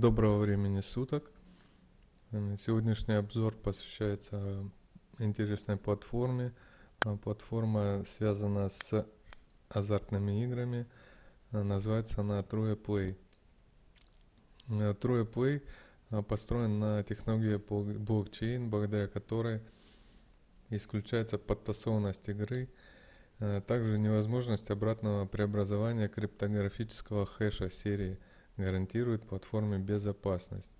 Доброго времени суток. Э, сегодняшний обзор посвящается интересной платформе. Э, платформа связана с азартными играми. Э, называется она True Play. True Play построен на технологии блокчейн, благодаря которой исключается подтасованность игры, также невозможность обратного преобразования криптографического хэша серии – гарантирует платформе безопасность.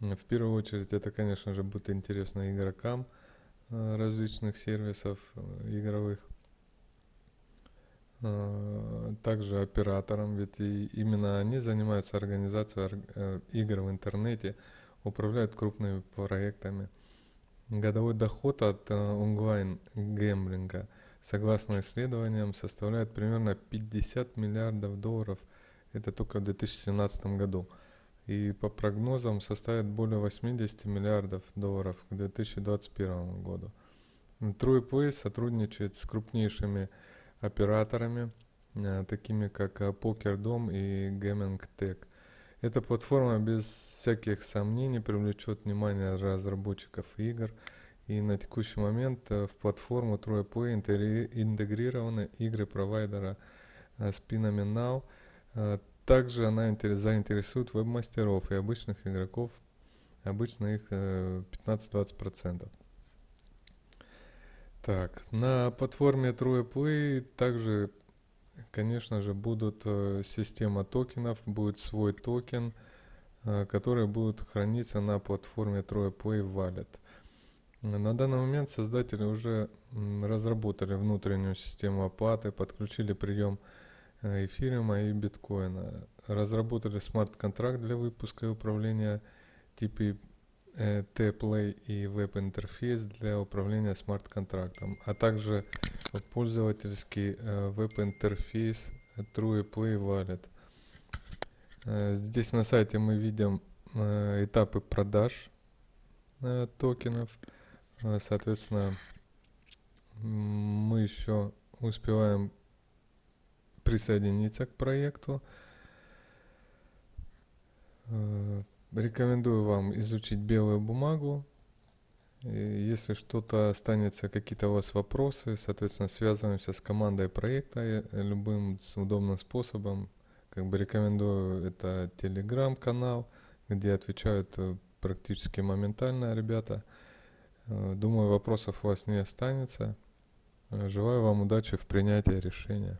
В первую очередь это, конечно же, будет интересно игрокам э, различных сервисов э, игровых, э, также операторам, ведь именно они занимаются организацией игр в интернете, управляют крупными проектами. Годовой доход от онлайн-гемблинга, согласно исследованиям, составляет примерно 50 миллиардов долларов – это только в 2017 году, и по прогнозам составит более 80 миллиардов долларов к 2021 году. TruePlay сотрудничает с крупнейшими операторами, э, такими как PokerDom э, и Gaming Tech. Эта платформа без всяких сомнений привлечет внимание разработчиков игр, и на текущий момент э, в платформу TruePlay интегрированы игры провайдера Spinominal – Э, также она заинтересует веб-мастеров и обычных игроков, обычно их 15-20%. Э, так, на платформе TruePlay также, конечно же, будут э, система токенов, будет свой токен, который будет храниться на платформе TruePlay Wallet. На данный момент создатели уже разработали внутреннюю систему оплаты, подключили прием э, Э, эфириума и биткоина. Разработали смарт-контракт для выпуска и управления типы э, T-Play и веб-интерфейс для управления смарт-контрактом, а также пользовательский э, веб-интерфейс True Play Wallet. Здесь на сайте мы видим этапы продаж токенов. Соответственно, мы еще успеваем присоединиться к проекту. Э, рекомендую вам изучить белую бумагу. И если что-то останется, какие-то у вас вопросы, соответственно, связываемся с командой проекта э, любым удобным способом. Как бы рекомендую это телеграм-канал, где отвечают э, практически моментально ребята. Думаю, вопросов у вас не останется. Желаю вам удачи в принятии решения.